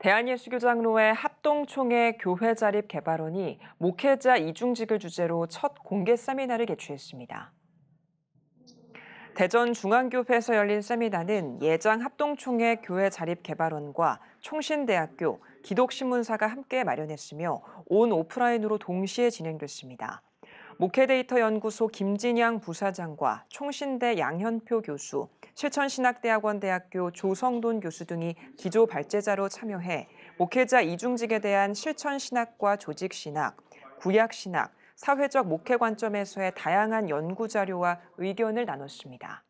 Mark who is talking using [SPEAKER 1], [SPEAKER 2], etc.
[SPEAKER 1] 대한예수교장로의 합동총회 교회 자립 개발원이 목회자 이중직을 주제로 첫 공개 세미나를 개최했습니다. 대전 중앙교회에서 열린 세미나는 예장 합동총회 교회 자립 개발원과 총신대학교 기독신문사가 함께 마련했으며 온 오프라인으로 동시에 진행됐습니다. 목회데이터 연구소 김진양 부사장과 총신대 양현표 교수, 실천신학대학원 대학교 조성돈 교수 등이 기조 발제자로 참여해 목회자 이중직에 대한 실천신학과 조직신학, 구약신학, 사회적 목회 관점에서의 다양한 연구 자료와 의견을 나눴습니다.